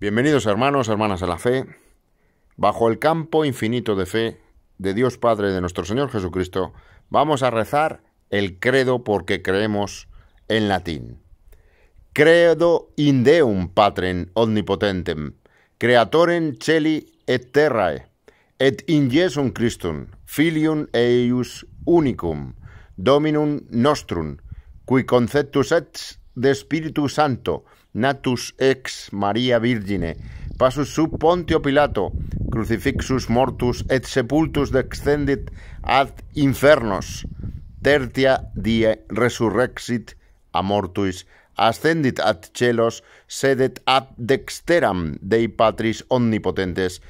Bienvenidos hermanos, hermanas de la fe, bajo el campo infinito de fe de Dios Padre de nuestro Señor Jesucristo, vamos a rezar el credo porque creemos en latín. Credo in Deum Patrem omnipotentem, creatorem celi et terrae, et in Jesum Christum, filium eius unicum, dominum nostrum, qui conceptus et de Espíritu Santo, natus ex Maria Virgine, passus sub Pontio Pilato, crucifixus mortus et sepultus descendit ad infernos, tertia die resurrexit a mortuis, ascendit ad celos, sedet ad dexteram dei patris omnipotentes,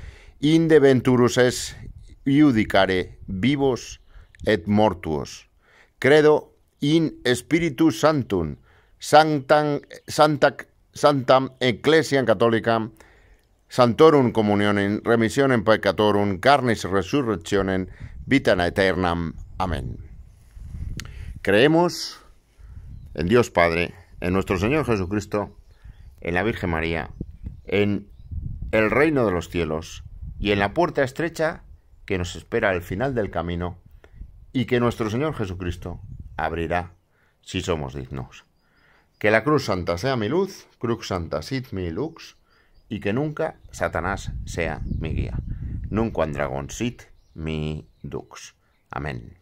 inde venturus es iudicare vivos et mortuos. Credo in Spiritus Sanctum, Santa, Santa Ecclesiam Católica, Santorum Communionem, Remissionem Peccatorum, Carnis Resurrectionem, Vitana eternam. Amén. Creemos en Dios Padre, en nuestro Señor Jesucristo, en la Virgen María, en el reino de los cielos y en la puerta estrecha que nos espera al final del camino y que nuestro Señor Jesucristo abrirá si somos dignos. Que la cruz santa sea mi luz, cruz santa sit mi lux, y que nunca Satanás sea mi guía. Nunca dragón sit mi dux. Amén.